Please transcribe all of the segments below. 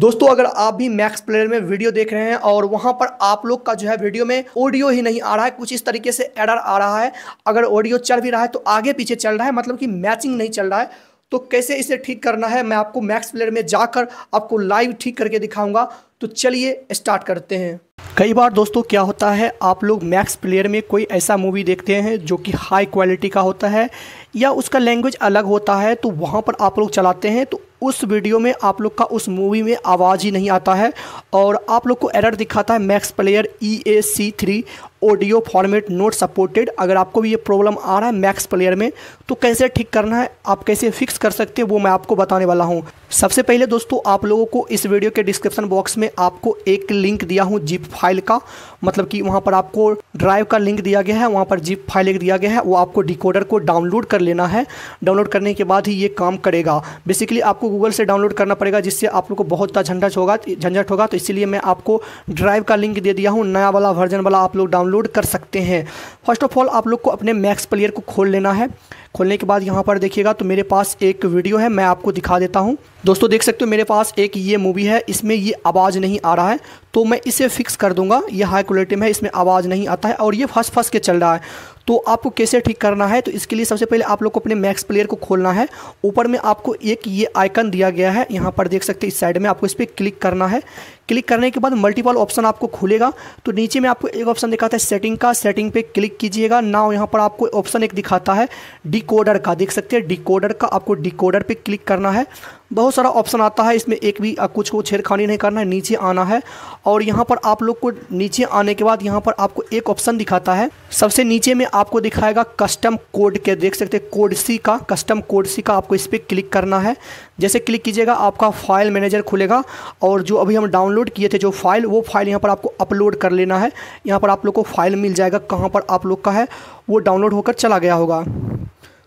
दोस्तों अगर आप भी मैक्स प्लेयर में वीडियो देख रहे हैं और वहां पर आप लोग का जो है वीडियो में ऑडियो ही नहीं आ रहा है कुछ इस तरीके से एडर आ रहा है अगर ऑडियो चल भी रहा है तो आगे पीछे चल रहा है मतलब कि मैचिंग नहीं चल रहा है तो कैसे इसे ठीक करना है मैं आपको मैक्स प्लेयर में जाकर आपको लाइव ठीक करके दिखाऊंगा तो चलिए स्टार्ट करते हैं कई बार दोस्तों क्या होता है आप लोग मैक्स प्लेयर में कोई ऐसा मूवी देखते हैं जो कि हाई क्वालिटी का होता है या उसका लैंग्वेज अलग होता है तो वहाँ पर आप लोग चलाते हैं तो उस वीडियो में आप लोग का उस मूवी में आवाज़ ही नहीं आता है और आप लोग को एरर दिखाता है Max player E A C three audio format not supported अगर आपको भी ये प्रॉब्लम आ रहा है मैक्स प्लेयर में तो कैसे ठीक करना है आप कैसे फिक्स कर सकते हैं वो मैं आपको बताने वाला हूँ सबसे पहले दोस्तों आप लोगों को इस वीडियो के डिस्क्रिप्शन बॉक्स में आपको एक लिंक दिया हूँ जिप फाइल का मतलब कि वहाँ पर आपको ड्राइव का लिंक दिया गया है वहाँ पर जिप फाइल एक दिया गया है वो आपको डिकोडर को डाउनलोड कर लेना है डाउनलोड करने के बाद ही ये काम करेगा बेसिकली आपको गूगल से डाउनलोड करना पड़ेगा जिससे आप लोग को बहुत झंझट होगा झंझट होगा तो इसीलिए मैं आपको ड्राइव का लिंक दे दिया हूँ नया वाला वर्जन वाला आप लोग डाउनलोड डाउनलोड कर सकते हैं फर्स्ट ऑफ ऑल आप लोग को अपने मैक्स प्लेयर को खोल लेना है खोलने के बाद यहाँ पर देखिएगा तो मेरे पास एक वीडियो है मैं आपको दिखा देता हूँ दोस्तों देख सकते हो मेरे पास एक ये मूवी है इसमें ये आवाज़ नहीं आ रहा है तो मैं इसे फिक्स कर दूंगा ये हाई क्वालिटी में है इसमें आवाज़ नहीं आता है और ये फंस फंस के चल रहा है तो आपको कैसे ठीक करना है तो इसके लिए सबसे पहले आप लोग को अपने मैक्स प्लेयर को खोलना है ऊपर में आपको एक ये आइकन दिया गया है यहाँ पर देख सकते हैं इस साइड में आपको इस पर क्लिक करना है क्लिक करने के बाद मल्टीपल ऑप्शन आपको खुलेगा तो नीचे में आपको एक ऑप्शन दिखाता है सेटिंग का सेटिंग पे क्लिक कीजिएगा नाउ यहाँ पर आपको ऑप्शन एक दिखाता है डिकोडर का देख सकते हैं डिकोडर का आपको डिकोडर पे क्लिक करना है बहुत सारा ऑप्शन आता है इसमें एक भी कुछ को छेड़खानी नहीं करना है नीचे आना है और यहाँ पर आप लोग को नीचे आने के बाद यहाँ पर आपको एक ऑप्शन दिखाता है सबसे नीचे में आपको दिखाएगा कस्टम कोड के देख सकते हैं कोड सी का कस्टम कोड सी का आपको इस पर क्लिक करना है जैसे क्लिक कीजिएगा आपका फाइल मैनेजर खुलेगा और जो अभी हम डाउनलोड किए थे जो फाइल वो फाइल यहाँ पर आपको अपलोड कर लेना है यहाँ पर आप लोग को फाइल मिल जाएगा कहाँ पर आप लोग का है वो डाउनलोड होकर चला गया होगा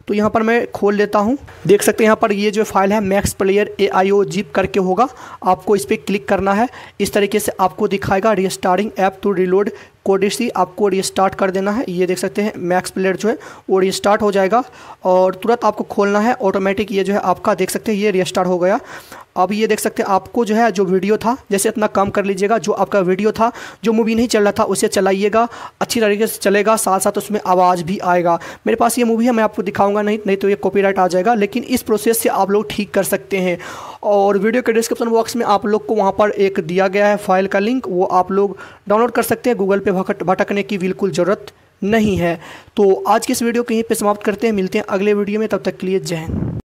तो यहाँ पर मैं खोल लेता हूँ देख सकते हैं यहाँ पर ये जो फाइल है Max player A I O zip करके होगा आपको इस पर क्लिक करना है इस तरीके से आपको दिखाएगा restarting app to reload code सी आपको रिस्टार्ट स्टार्ट कर देना है ये देख सकते हैं मैक्स प्लेयर जो है वो रिस्टार्ट हो जाएगा और तुरंत आपको खोलना है ऑटोमेटिक ये जो है आपका देख सकते हैं ये रिस्टार्ट हो गया अब ये देख सकते हैं आपको जो है जो वीडियो था जैसे इतना काम कर लीजिएगा जो आपका वीडियो था जो मूवी नहीं चल रहा था उसे चलाइएगा अच्छी तरीके से चलेगा साथ साथ उसमें आवाज़ भी आएगा मेरे पास ये मूवी है मैं आपको दिखाऊंगा नहीं नहीं तो ये कॉपीराइट आ जाएगा लेकिन इस प्रोसेस से आप लोग ठीक कर सकते हैं और वीडियो के डिस्क्रिप्शन बॉक्स में आप लोग को वहाँ पर एक दिया गया है फाइल का लिंक वो आप लोग डाउनलोड कर सकते हैं गूगल पे भटकने की बिल्कुल ज़रूरत नहीं है तो आज के इस वीडियो को यहीं पे समाप्त करते हैं मिलते हैं अगले वीडियो में तब तक के लिए जय हिंद